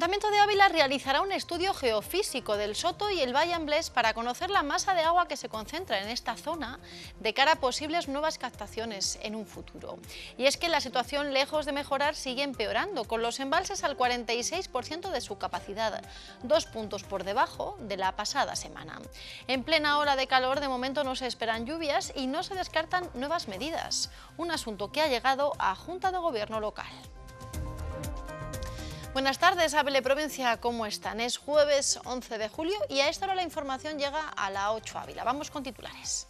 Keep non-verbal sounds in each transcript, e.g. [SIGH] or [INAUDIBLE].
El Ayuntamiento de Ávila realizará un estudio geofísico del Soto y el Valle Amblés para conocer la masa de agua que se concentra en esta zona de cara a posibles nuevas captaciones en un futuro. Y es que la situación, lejos de mejorar, sigue empeorando, con los embalses al 46% de su capacidad, dos puntos por debajo de la pasada semana. En plena hora de calor, de momento no se esperan lluvias y no se descartan nuevas medidas, un asunto que ha llegado a Junta de Gobierno local. Buenas tardes, Ávila Provincia, ¿cómo están? Es jueves 11 de julio y a esta hora la información llega a la 8 Ávila. Vamos con titulares.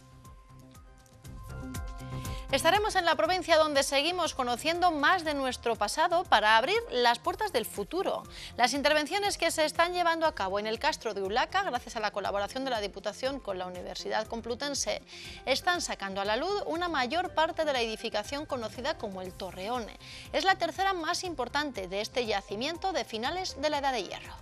Estaremos en la provincia donde seguimos conociendo más de nuestro pasado para abrir las puertas del futuro. Las intervenciones que se están llevando a cabo en el Castro de Ulaca, gracias a la colaboración de la Diputación con la Universidad Complutense, están sacando a la luz una mayor parte de la edificación conocida como el Torreón. Es la tercera más importante de este yacimiento de finales de la Edad de Hierro.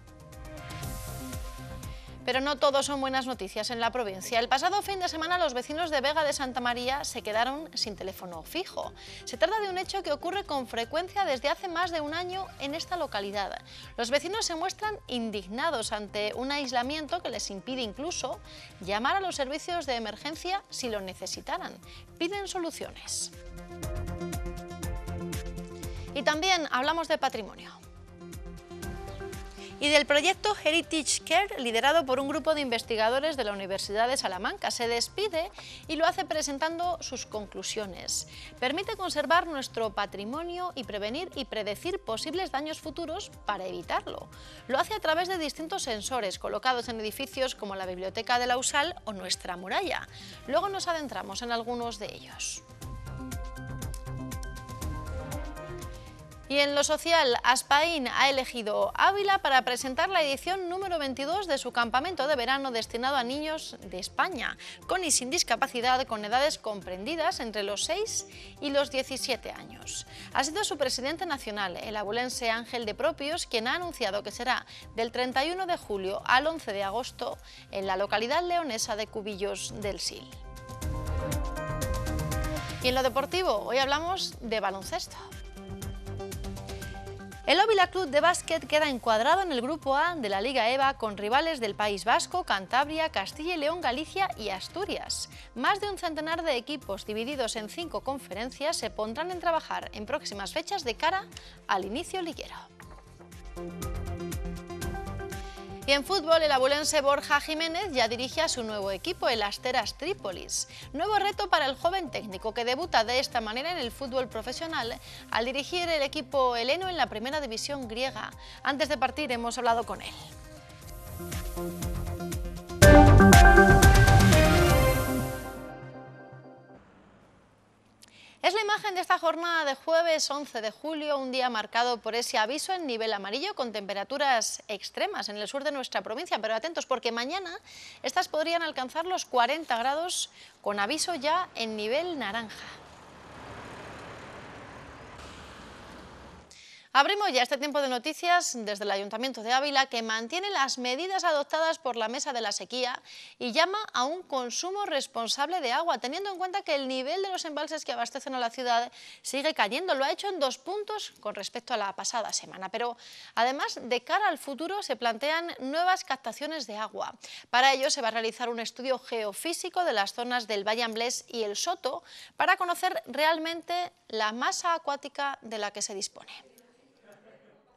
Pero no todo son buenas noticias en la provincia. El pasado fin de semana los vecinos de Vega de Santa María se quedaron sin teléfono fijo. Se trata de un hecho que ocurre con frecuencia desde hace más de un año en esta localidad. Los vecinos se muestran indignados ante un aislamiento que les impide incluso llamar a los servicios de emergencia si lo necesitaran. Piden soluciones. Y también hablamos de patrimonio y del proyecto Heritage Care, liderado por un grupo de investigadores de la Universidad de Salamanca. Se despide y lo hace presentando sus conclusiones. Permite conservar nuestro patrimonio y prevenir y predecir posibles daños futuros para evitarlo. Lo hace a través de distintos sensores colocados en edificios como la Biblioteca de la USAL o nuestra muralla. Luego nos adentramos en algunos de ellos. Y en lo social, Aspaín ha elegido Ávila para presentar la edición número 22 de su campamento de verano destinado a niños de España, con y sin discapacidad, con edades comprendidas entre los 6 y los 17 años. Ha sido su presidente nacional, el abulense Ángel de Propios, quien ha anunciado que será del 31 de julio al 11 de agosto en la localidad leonesa de Cubillos del Sil. Y en lo deportivo, hoy hablamos de baloncesto. El Óvila Club de Básquet queda encuadrado en el Grupo A de la Liga EVA con rivales del País Vasco, Cantabria, Castilla y León, Galicia y Asturias. Más de un centenar de equipos divididos en cinco conferencias se pondrán en trabajar en próximas fechas de cara al inicio liguero. Y en fútbol, el abulense Borja Jiménez ya dirige a su nuevo equipo, el Asteras Trípolis. Nuevo reto para el joven técnico que debuta de esta manera en el fútbol profesional al dirigir el equipo heleno en la primera división griega. Antes de partir hemos hablado con él. imagen de esta jornada de jueves 11 de julio, un día marcado por ese aviso en nivel amarillo con temperaturas extremas en el sur de nuestra provincia, pero atentos porque mañana estas podrían alcanzar los 40 grados con aviso ya en nivel naranja. Abrimos ya este tiempo de noticias desde el Ayuntamiento de Ávila que mantiene las medidas adoptadas por la Mesa de la Sequía y llama a un consumo responsable de agua, teniendo en cuenta que el nivel de los embalses que abastecen a la ciudad sigue cayendo. Lo ha hecho en dos puntos con respecto a la pasada semana, pero además de cara al futuro se plantean nuevas captaciones de agua. Para ello se va a realizar un estudio geofísico de las zonas del Valle Amblés y el Soto para conocer realmente la masa acuática de la que se dispone.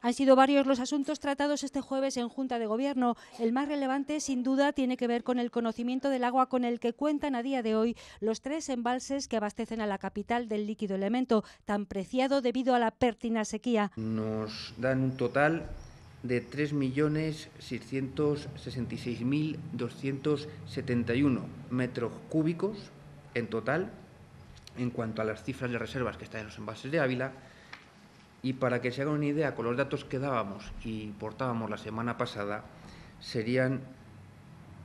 Han sido varios los asuntos tratados este jueves en Junta de Gobierno. El más relevante, sin duda, tiene que ver con el conocimiento del agua con el que cuentan a día de hoy los tres embalses que abastecen a la capital del líquido elemento, tan preciado debido a la pértina sequía. Nos dan un total de 3.666.271 metros cúbicos en total en cuanto a las cifras de reservas que están en los embalses de Ávila y para que se hagan una idea, con los datos que dábamos y portábamos la semana pasada, serían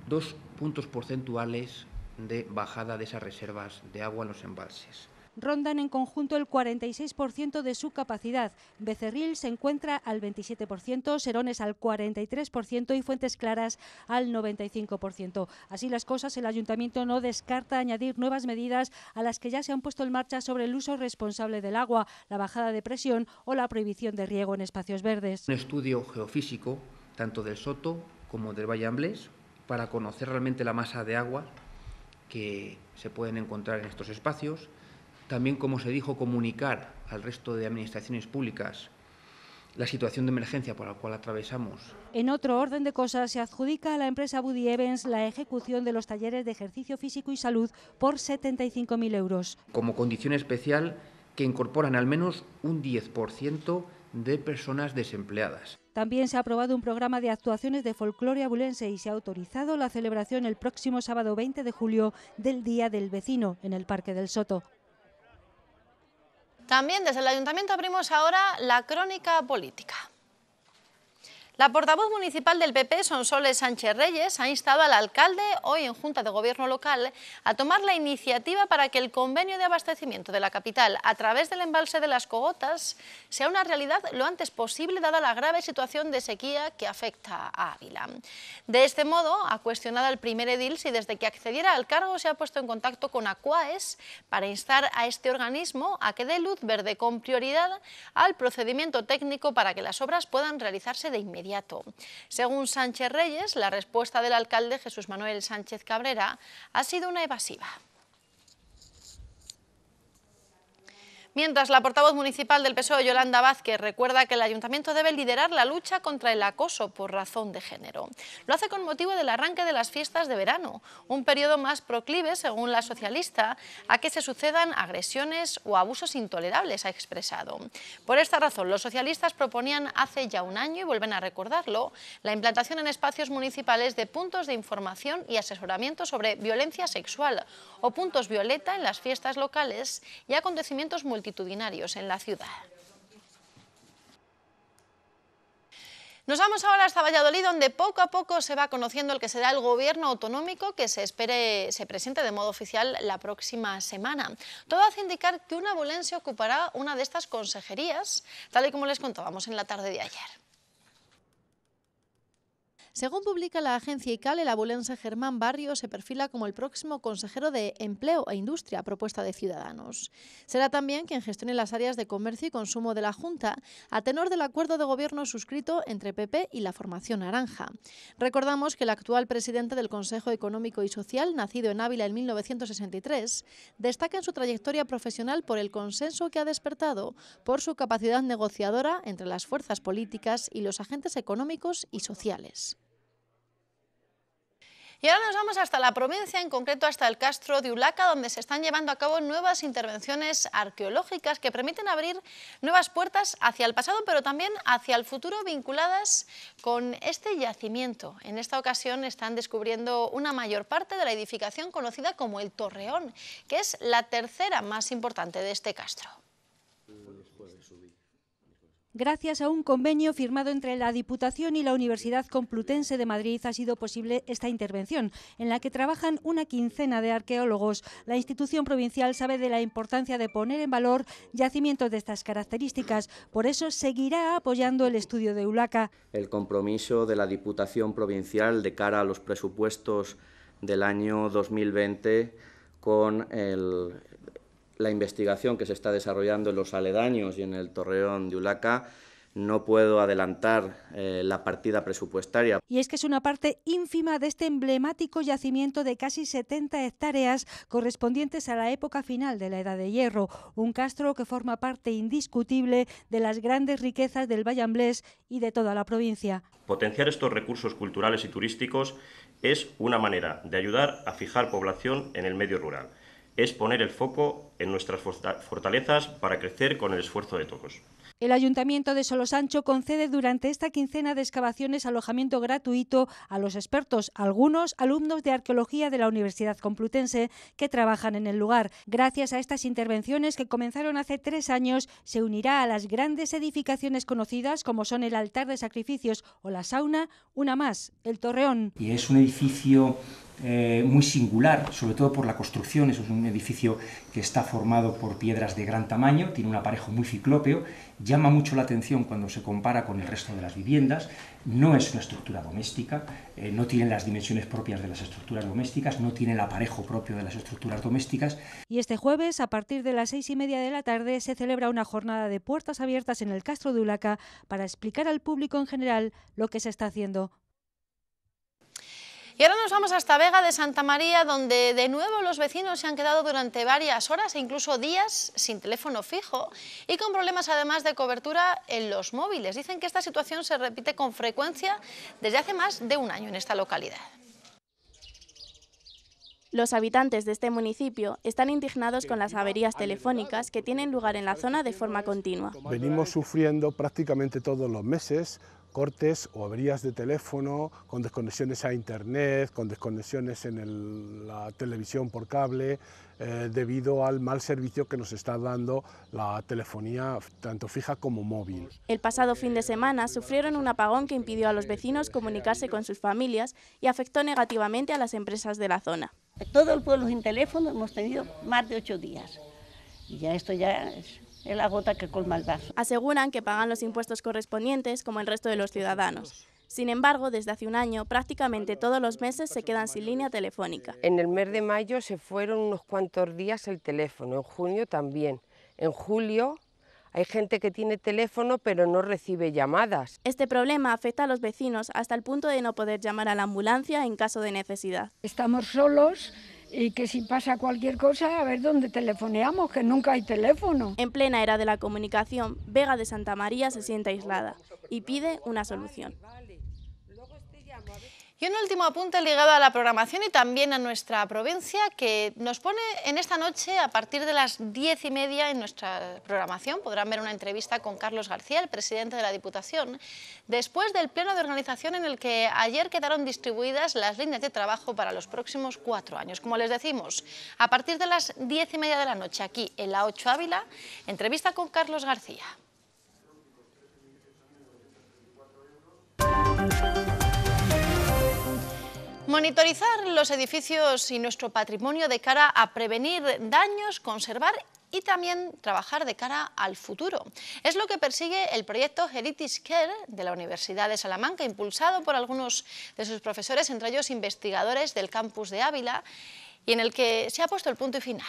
dos puntos porcentuales de bajada de esas reservas de agua en los embalses rondan en conjunto el 46% de su capacidad. Becerril se encuentra al 27%, Serones al 43% y Fuentes Claras al 95%. Así las cosas, el ayuntamiento no descarta añadir nuevas medidas a las que ya se han puesto en marcha sobre el uso responsable del agua, la bajada de presión o la prohibición de riego en espacios verdes. Un estudio geofísico, tanto del Soto como del Valle Amblés, para conocer realmente la masa de agua que se pueden encontrar en estos espacios, también, como se dijo, comunicar al resto de administraciones públicas la situación de emergencia por la cual atravesamos. En otro orden de cosas, se adjudica a la empresa Woody Evans la ejecución de los talleres de ejercicio físico y salud por 75.000 euros. Como condición especial que incorporan al menos un 10% de personas desempleadas. También se ha aprobado un programa de actuaciones de folclore abulense y se ha autorizado la celebración el próximo sábado 20 de julio del Día del Vecino en el Parque del Soto. También desde el Ayuntamiento abrimos ahora la crónica política. La portavoz municipal del PP, Sonsoles Sánchez Reyes, ha instado al alcalde, hoy en Junta de Gobierno Local, a tomar la iniciativa para que el convenio de abastecimiento de la capital a través del embalse de las Cogotas sea una realidad lo antes posible, dada la grave situación de sequía que afecta a Ávila. De este modo, ha cuestionado al primer edil si desde que accediera al cargo se ha puesto en contacto con Acuaes para instar a este organismo a que dé luz verde con prioridad al procedimiento técnico para que las obras puedan realizarse de inmediato. Según Sánchez Reyes, la respuesta del alcalde Jesús Manuel Sánchez Cabrera ha sido una evasiva. Mientras, la portavoz municipal del PSOE, Yolanda Vázquez, recuerda que el ayuntamiento debe liderar la lucha contra el acoso por razón de género. Lo hace con motivo del arranque de las fiestas de verano, un periodo más proclive, según la socialista, a que se sucedan agresiones o abusos intolerables, ha expresado. Por esta razón, los socialistas proponían hace ya un año, y vuelven a recordarlo, la implantación en espacios municipales de puntos de información y asesoramiento sobre violencia sexual o puntos violeta en las fiestas locales y acontecimientos multilaterales en la ciudad. Nos vamos ahora hasta Valladolid, donde poco a poco se va conociendo el que será el gobierno autonómico que se, espere, se presente de modo oficial la próxima semana. Todo hace indicar que una abulense ocupará una de estas consejerías, tal y como les contábamos en la tarde de ayer. Según publica la agencia ICAL, el abulense Germán Barrio se perfila como el próximo consejero de Empleo e Industria propuesta de Ciudadanos. Será también quien gestione las áreas de comercio y consumo de la Junta, a tenor del acuerdo de gobierno suscrito entre PP y la Formación Naranja. Recordamos que el actual presidente del Consejo Económico y Social, nacido en Ávila en 1963, destaca en su trayectoria profesional por el consenso que ha despertado, por su capacidad negociadora entre las fuerzas políticas y los agentes económicos y sociales. Y ahora nos vamos hasta la provincia, en concreto hasta el Castro de Ulaca, donde se están llevando a cabo nuevas intervenciones arqueológicas que permiten abrir nuevas puertas hacia el pasado, pero también hacia el futuro vinculadas con este yacimiento. En esta ocasión están descubriendo una mayor parte de la edificación conocida como el Torreón, que es la tercera más importante de este castro. Gracias a un convenio firmado entre la Diputación y la Universidad Complutense de Madrid ha sido posible esta intervención, en la que trabajan una quincena de arqueólogos. La institución provincial sabe de la importancia de poner en valor yacimientos de estas características, por eso seguirá apoyando el estudio de ULACA. El compromiso de la Diputación provincial de cara a los presupuestos del año 2020 con el, la investigación que se está desarrollando en los aledaños y en el torreón de Ulaca, no puedo adelantar eh, la partida presupuestaria. Y es que es una parte ínfima de este emblemático yacimiento de casi 70 hectáreas correspondientes a la época final de la Edad de Hierro, un castro que forma parte indiscutible de las grandes riquezas del Valle y de toda la provincia. Potenciar estos recursos culturales y turísticos es una manera de ayudar a fijar población en el medio rural es poner el foco en nuestras fortalezas para crecer con el esfuerzo de todos. El Ayuntamiento de Solosancho concede durante esta quincena de excavaciones alojamiento gratuito a los expertos, algunos alumnos de arqueología de la Universidad Complutense que trabajan en el lugar. Gracias a estas intervenciones que comenzaron hace tres años, se unirá a las grandes edificaciones conocidas como son el altar de sacrificios o la sauna, una más, el torreón. Y es un edificio eh, muy singular, sobre todo por la construcción. es un edificio que está formado por piedras de gran tamaño, tiene un aparejo muy ciclópeo, llama mucho la atención cuando se compara con el resto de las viviendas. No es una estructura doméstica, eh, no tiene las dimensiones propias de las estructuras domésticas, no tiene el aparejo propio de las estructuras domésticas. Y este jueves, a partir de las seis y media de la tarde, se celebra una jornada de puertas abiertas en el Castro de Ulaca para explicar al público en general lo que se está haciendo y ahora nos vamos hasta Vega de Santa María, donde de nuevo los vecinos se han quedado durante varias horas e incluso días sin teléfono fijo y con problemas además de cobertura en los móviles. Dicen que esta situación se repite con frecuencia desde hace más de un año en esta localidad. Los habitantes de este municipio están indignados con las averías telefónicas que tienen lugar en la zona de forma continua. Venimos sufriendo prácticamente todos los meses cortes o averías de teléfono, con desconexiones a Internet, con desconexiones en la televisión por cable, eh, debido al mal servicio que nos está dando la telefonía, tanto fija como móvil. El pasado fin de semana sufrieron un apagón que impidió a los vecinos comunicarse con sus familias y afectó negativamente a las empresas de la zona. Todo el pueblo sin teléfono hemos tenido más de ocho días. Y ya esto ya es es la gota que colma el vaso. Aseguran que pagan los impuestos correspondientes como el resto de los ciudadanos. Sin embargo, desde hace un año, prácticamente todos los meses se quedan sin línea telefónica. En el mes de mayo se fueron unos cuantos días el teléfono, en junio también. En julio hay gente que tiene teléfono pero no recibe llamadas. Este problema afecta a los vecinos hasta el punto de no poder llamar a la ambulancia en caso de necesidad. Estamos solos y que si pasa cualquier cosa, a ver dónde telefoneamos, que nunca hay teléfono. En plena era de la comunicación, Vega de Santa María se siente aislada y pide una solución. Y un último apunte ligado a la programación y también a nuestra provincia que nos pone en esta noche a partir de las diez y media en nuestra programación. Podrán ver una entrevista con Carlos García, el presidente de la Diputación, después del pleno de organización en el que ayer quedaron distribuidas las líneas de trabajo para los próximos cuatro años. Como les decimos, a partir de las diez y media de la noche aquí en la 8 Ávila, entrevista con Carlos García. Monitorizar los edificios y nuestro patrimonio de cara a prevenir daños, conservar y también trabajar de cara al futuro. Es lo que persigue el proyecto Heritage Care de la Universidad de Salamanca, impulsado por algunos de sus profesores, entre ellos investigadores del campus de Ávila, y en el que se ha puesto el punto final.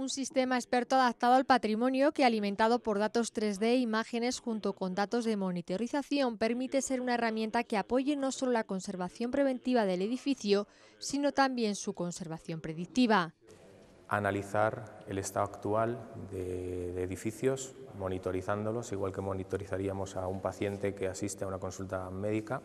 Un sistema experto adaptado al patrimonio que, alimentado por datos 3D e imágenes junto con datos de monitorización, permite ser una herramienta que apoye no solo la conservación preventiva del edificio, sino también su conservación predictiva. Analizar el estado actual de, de edificios, monitorizándolos, igual que monitorizaríamos a un paciente que asiste a una consulta médica,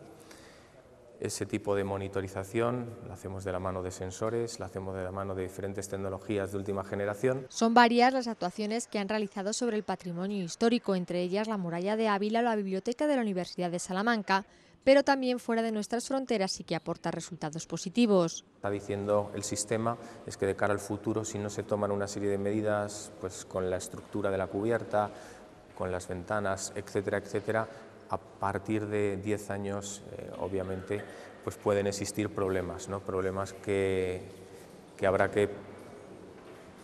ese tipo de monitorización la hacemos de la mano de sensores, la hacemos de la mano de diferentes tecnologías de última generación. Son varias las actuaciones que han realizado sobre el patrimonio histórico, entre ellas la muralla de Ávila o la biblioteca de la Universidad de Salamanca, pero también fuera de nuestras fronteras y que aporta resultados positivos. Está diciendo el sistema es que de cara al futuro, si no se toman una serie de medidas, pues con la estructura de la cubierta, con las ventanas, etcétera, etcétera, a partir de 10 años, eh, obviamente, pues pueden existir problemas, ¿no? problemas que, que habrá que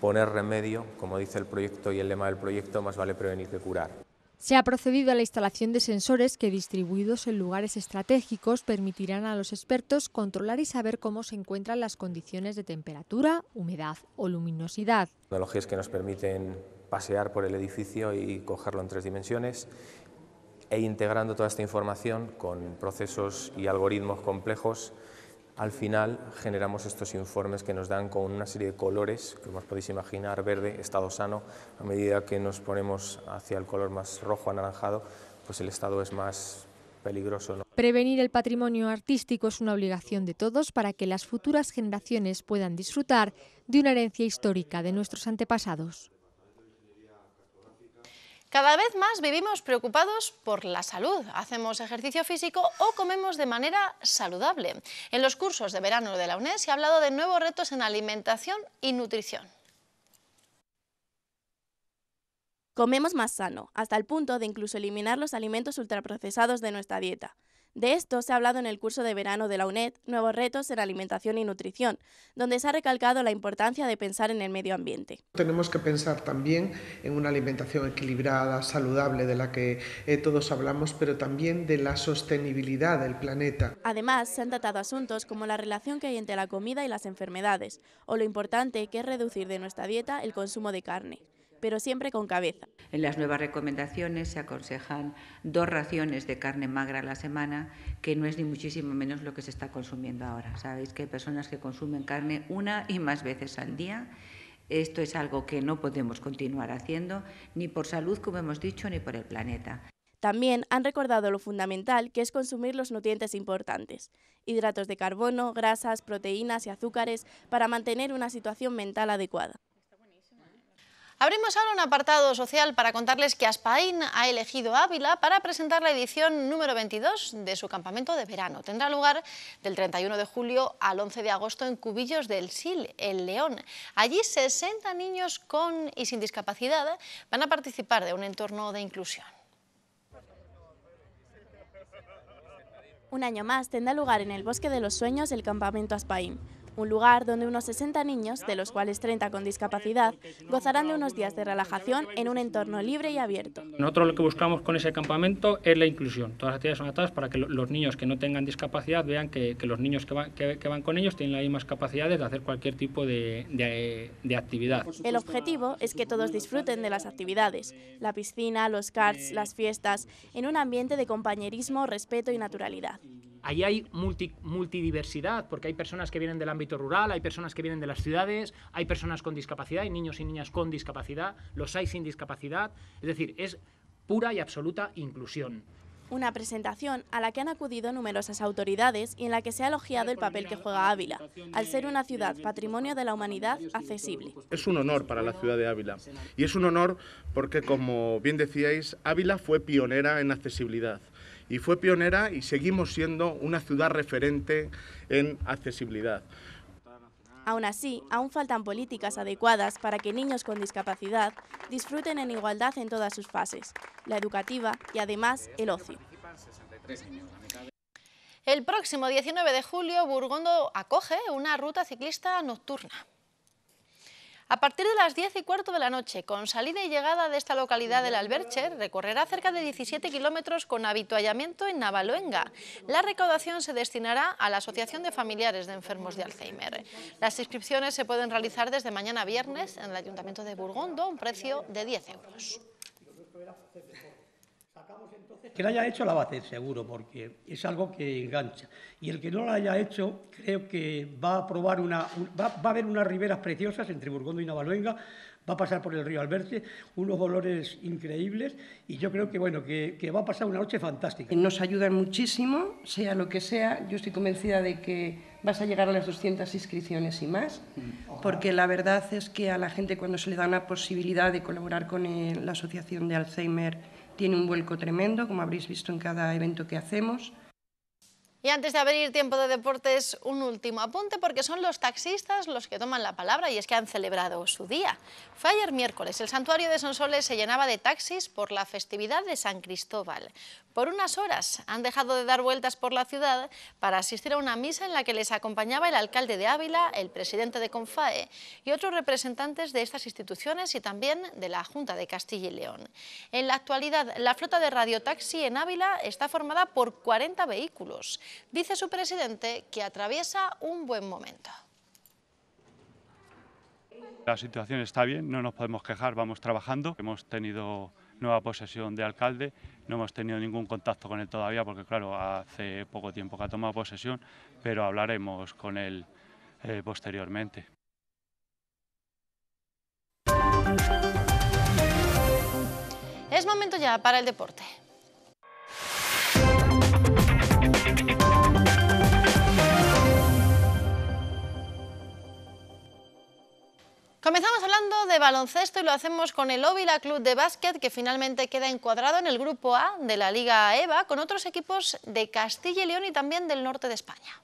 poner remedio, como dice el proyecto y el lema del proyecto, más vale prevenir que curar. Se ha procedido a la instalación de sensores que, distribuidos en lugares estratégicos, permitirán a los expertos controlar y saber cómo se encuentran las condiciones de temperatura, humedad o luminosidad. Tecnologías que nos permiten pasear por el edificio y cogerlo en tres dimensiones e integrando toda esta información con procesos y algoritmos complejos, al final generamos estos informes que nos dan con una serie de colores, como os podéis imaginar, verde, estado sano, a medida que nos ponemos hacia el color más rojo, anaranjado, pues el estado es más peligroso. Prevenir el patrimonio artístico es una obligación de todos para que las futuras generaciones puedan disfrutar de una herencia histórica de nuestros antepasados. Cada vez más vivimos preocupados por la salud, hacemos ejercicio físico o comemos de manera saludable. En los cursos de verano de la UNED se ha hablado de nuevos retos en alimentación y nutrición. Comemos más sano, hasta el punto de incluso eliminar los alimentos ultraprocesados de nuestra dieta. De esto se ha hablado en el curso de verano de la UNED, Nuevos Retos en Alimentación y Nutrición, donde se ha recalcado la importancia de pensar en el medio ambiente. Tenemos que pensar también en una alimentación equilibrada, saludable, de la que eh, todos hablamos, pero también de la sostenibilidad del planeta. Además, se han tratado asuntos como la relación que hay entre la comida y las enfermedades, o lo importante que es reducir de nuestra dieta el consumo de carne pero siempre con cabeza. En las nuevas recomendaciones se aconsejan dos raciones de carne magra a la semana, que no es ni muchísimo menos lo que se está consumiendo ahora. Sabéis que hay personas que consumen carne una y más veces al día. Esto es algo que no podemos continuar haciendo, ni por salud, como hemos dicho, ni por el planeta. También han recordado lo fundamental que es consumir los nutrientes importantes, hidratos de carbono, grasas, proteínas y azúcares para mantener una situación mental adecuada. Abrimos ahora un apartado social para contarles que Aspaín ha elegido Ávila para presentar la edición número 22 de su campamento de verano. Tendrá lugar del 31 de julio al 11 de agosto en Cubillos del Sil, en León. Allí 60 niños con y sin discapacidad van a participar de un entorno de inclusión. Un año más tendrá lugar en el Bosque de los Sueños el campamento Aspaín un lugar donde unos 60 niños, de los cuales 30 con discapacidad, gozarán de unos días de relajación en un entorno libre y abierto. Nosotros lo que buscamos con ese campamento es la inclusión. Todas las actividades son atadas para que los niños que no tengan discapacidad vean que, los niños que, van con ellos tienen las mismas capacidades de hacer cualquier tipo de, de actividad. El objetivo es que todos disfruten de las actividades, la piscina, los karts, las fiestas, en un ambiente de compañerismo, respeto y naturalidad. Ahí hay multi, multidiversidad, porque hay personas que vienen del ámbito rural, hay personas que vienen de las ciudades, hay personas con discapacidad, hay niños y niñas con discapacidad, los hay sin discapacidad. Es decir, es pura y absoluta inclusión. Una presentación a la que han acudido numerosas autoridades y en la que se ha elogiado el papel que juega Ávila, al ser una ciudad patrimonio de la humanidad accesible. Es un honor para la ciudad de Ávila y es un honor porque, como bien decíais, Ávila fue pionera en accesibilidad y fue pionera y seguimos siendo una ciudad referente en accesibilidad. Aún así, aún faltan políticas adecuadas para que niños con discapacidad disfruten en igualdad en todas sus fases, la educativa y además el ocio. El próximo 19 de julio, Burgondo acoge una ruta ciclista nocturna. A partir de las 10 y cuarto de la noche, con salida y llegada de esta localidad del Alberche, recorrerá cerca de 17 kilómetros con habituallamiento en Navaloenga. La recaudación se destinará a la Asociación de Familiares de Enfermos de Alzheimer. Las inscripciones se pueden realizar desde mañana viernes en el Ayuntamiento de Burgondo, a un precio de 10 euros que la haya hecho la va a hacer seguro, porque es algo que engancha. Y el que no la haya hecho, creo que va a probar una. va, a haber unas riberas preciosas entre Burgondo y Navaluenga, va a pasar por el río Alberte, unos dolores increíbles, y yo creo que bueno, que, va a pasar una noche fantástica. Nos ayudan muchísimo, sea lo que sea, yo estoy convencida de que vas a llegar a las 200 inscripciones y más, mm. porque la verdad es que a la gente cuando se le da una posibilidad de colaborar con la Asociación de Alzheimer, tiene un vuelco tremendo, como habréis visto en cada evento que hacemos. Y antes de abrir tiempo de deportes, un último apunte porque son los taxistas los que toman la palabra y es que han celebrado su día. Fue ayer miércoles, el santuario de Sonsoles se llenaba de taxis por la festividad de San Cristóbal por unas horas han dejado de dar vueltas por la ciudad para asistir a una misa en la que les acompañaba el alcalde de Ávila, el presidente de CONFAE y otros representantes de estas instituciones y también de la Junta de Castilla y León. En la actualidad, la flota de radiotaxi en Ávila está formada por 40 vehículos. Dice su presidente que atraviesa un buen momento. La situación está bien, no nos podemos quejar, vamos trabajando. Hemos tenido nueva posesión de alcalde. No hemos tenido ningún contacto con él todavía porque, claro, hace poco tiempo que ha tomado posesión, pero hablaremos con él eh, posteriormente. Es momento ya para el deporte. Comenzamos hablando de baloncesto y lo hacemos con el Óvila Club de Básquet que finalmente queda encuadrado en el Grupo A de la Liga EVA con otros equipos de Castilla y León y también del norte de España.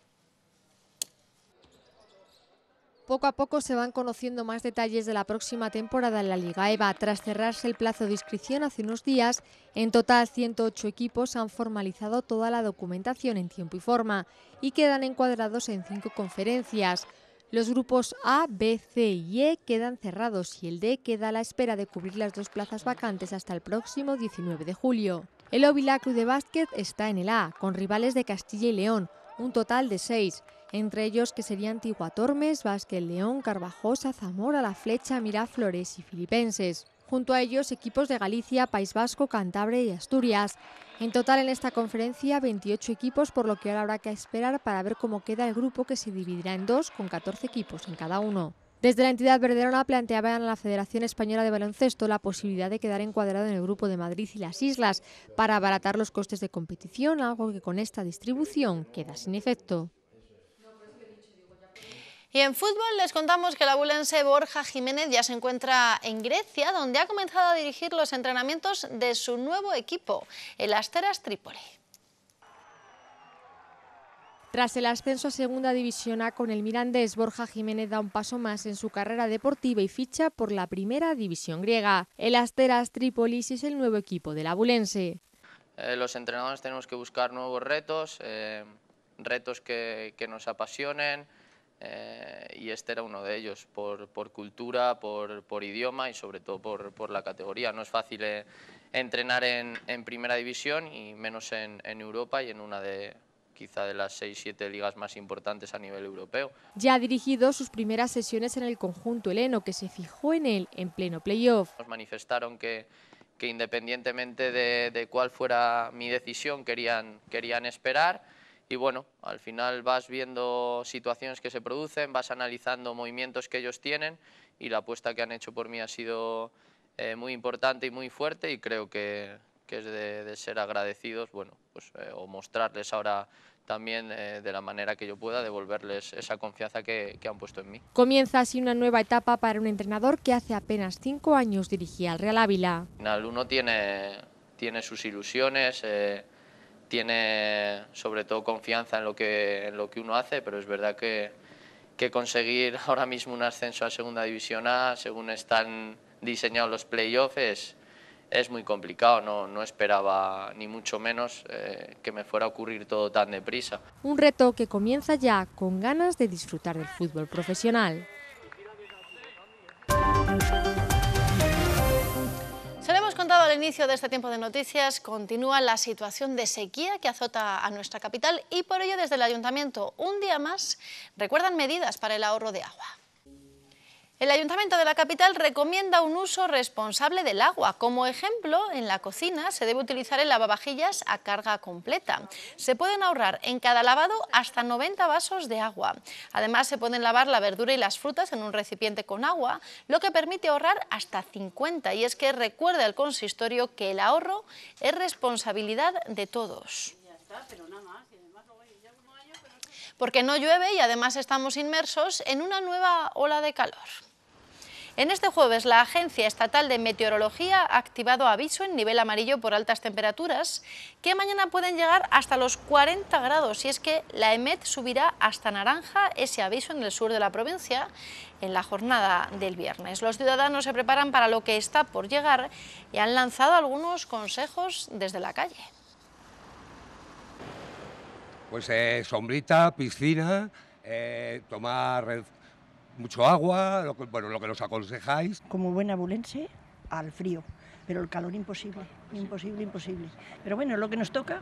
Poco a poco se van conociendo más detalles de la próxima temporada en la Liga EVA. Tras cerrarse el plazo de inscripción hace unos días, en total 108 equipos han formalizado toda la documentación en tiempo y forma y quedan encuadrados en cinco conferencias. Los grupos A, B, C y E quedan cerrados y el D queda a la espera de cubrir las dos plazas vacantes hasta el próximo 19 de julio. El Ovila de Básquet está en el A, con rivales de Castilla y León, un total de seis, entre ellos que serían Tormes, Básquet León, Carvajosa, Zamora, La Flecha, Miraflores y Filipenses junto a ellos equipos de Galicia, País Vasco, Cantabria y Asturias. En total en esta conferencia 28 equipos, por lo que ahora habrá que esperar para ver cómo queda el grupo que se dividirá en dos, con 14 equipos en cada uno. Desde la entidad verderona planteaban a la Federación Española de Baloncesto la posibilidad de quedar encuadrado en el grupo de Madrid y las Islas para abaratar los costes de competición, algo que con esta distribución queda sin efecto. Y en fútbol les contamos que el abulense Borja Jiménez ya se encuentra en Grecia, donde ha comenzado a dirigir los entrenamientos de su nuevo equipo, el Asteras Trípoli. Tras el ascenso a Segunda División A con el Mirandés, Borja Jiménez da un paso más en su carrera deportiva y ficha por la Primera División griega. El Asteras Tripolis es el nuevo equipo del abulense. Eh, los entrenadores tenemos que buscar nuevos retos, eh, retos que, que nos apasionen, eh, y este era uno de ellos, por, cultura, por, idioma y sobre todo por, la categoría. No es fácil eh, entrenar en, primera división y menos en, Europa y en una de, quizá de las 6 siete ligas más importantes a nivel europeo. Ya ha dirigido sus primeras sesiones en el conjunto heleno, que se fijó en él en pleno playoff. Nos manifestaron que, independientemente de, cuál fuera mi decisión, querían esperar y bueno, al final vas viendo situaciones que se producen, vas analizando movimientos que ellos tienen y la apuesta que han hecho por mí ha sido eh, muy importante y muy fuerte y creo que, es de, ser agradecidos, bueno, pues, eh, o mostrarles ahora también eh, de la manera que yo pueda devolverles esa confianza que, han puesto en mí. Comienza así una nueva etapa para un entrenador que hace apenas cinco años dirigía al Real Ávila. Al final uno tiene, tiene sus ilusiones, tiene sobre todo confianza en lo que, lo que uno hace, pero es verdad que, que conseguir [LAUGHS] ahora mismo un ascenso a Segunda División A, según están diseñados los playoffs, es, es muy complicado, no, esperaba ni mucho menos eh, que me fuera a ocurrir todo tan deprisa. Un reto que comienza ya con ganas de disfrutar del fútbol profesional. inicio de este tiempo de noticias continúa la situación de sequía que azota a nuestra capital y por ello desde el ayuntamiento un día más recuerdan medidas para el ahorro de agua. El Ayuntamiento de la capital recomienda un uso responsable del agua. Como ejemplo, en la cocina se debe utilizar el lavavajillas a carga completa. Se pueden ahorrar en cada lavado hasta 90 vasos de agua. Además, se pueden lavar la verdura y las frutas en un recipiente con agua, lo que permite ahorrar hasta 50. Y es que recuerde el consistorio que el ahorro es responsabilidad de todos porque no llueve y además estamos inmersos en una nueva ola de calor. En este jueves, la Agencia Estatal de Meteorología ha activado aviso en nivel amarillo por altas temperaturas, que mañana pueden llegar hasta los 40 grados, y es que la EMET subirá hasta naranja ese aviso en el sur de la provincia en la jornada del viernes. Los ciudadanos se preparan para lo que está por llegar y han lanzado algunos consejos desde la calle. Pues eh, sombrita, piscina, eh, tomar mucho agua, lo que, bueno, lo que nos aconsejáis. Como buena abulense al frío, pero el calor imposible, imposible, imposible. Pero bueno, lo que nos toca,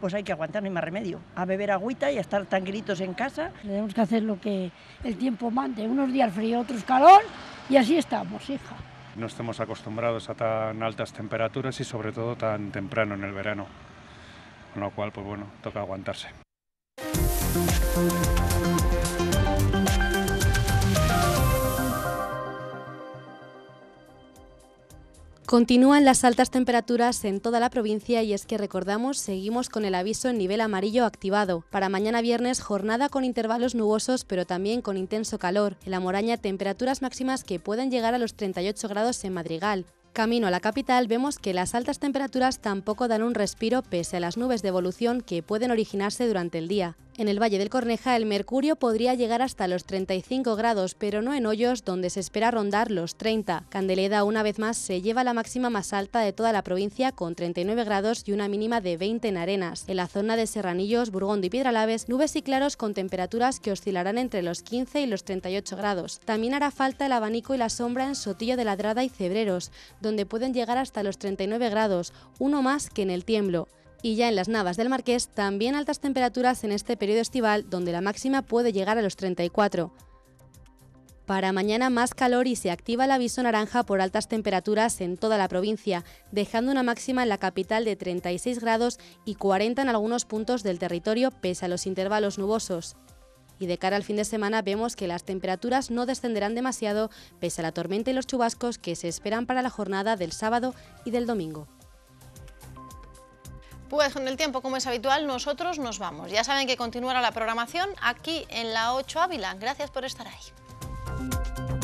pues hay que aguantar, no hay más remedio. A beber agüita y a estar gritos en casa. Tenemos que hacer lo que el tiempo mande, unos días frío, otros calor, y así estamos, hija. No estamos acostumbrados a tan altas temperaturas y sobre todo tan temprano en el verano. Con lo cual, pues bueno, toca aguantarse. Continúan las altas temperaturas en toda la provincia y es que recordamos, seguimos con el aviso en nivel amarillo activado. Para mañana viernes, jornada con intervalos nubosos, pero también con intenso calor. En la Moraña, temperaturas máximas que pueden llegar a los 38 grados en Madrigal. Camino a la capital vemos que las altas temperaturas tampoco dan un respiro pese a las nubes de evolución que pueden originarse durante el día. En el Valle del Corneja el mercurio podría llegar hasta los 35 grados, pero no en Hoyos, donde se espera rondar los 30. Candeleda una vez más se lleva la máxima más alta de toda la provincia con 39 grados y una mínima de 20 en Arenas. En la zona de Serranillos, Burgondo y Piedralaves, nubes y claros con temperaturas que oscilarán entre los 15 y los 38 grados. También hará falta el abanico y la sombra en Sotillo de Ladrada y Cebreros, donde pueden llegar hasta los 39 grados, uno más que en el Tiemblo y ya en las Navas del Marqués también altas temperaturas en este periodo estival donde la máxima puede llegar a los 34. Para mañana más calor y se activa el aviso naranja por altas temperaturas en toda la provincia, dejando una máxima en la capital de 36 grados y 40 en algunos puntos del territorio pese a los intervalos nubosos. Y de cara al fin de semana vemos que las temperaturas no descenderán demasiado pese a la tormenta y los chubascos que se esperan para la jornada del sábado y del domingo. Pues con el tiempo, como es habitual, nosotros nos vamos. Ya saben que continuará la programación aquí en la 8 Ávila. Gracias por estar ahí.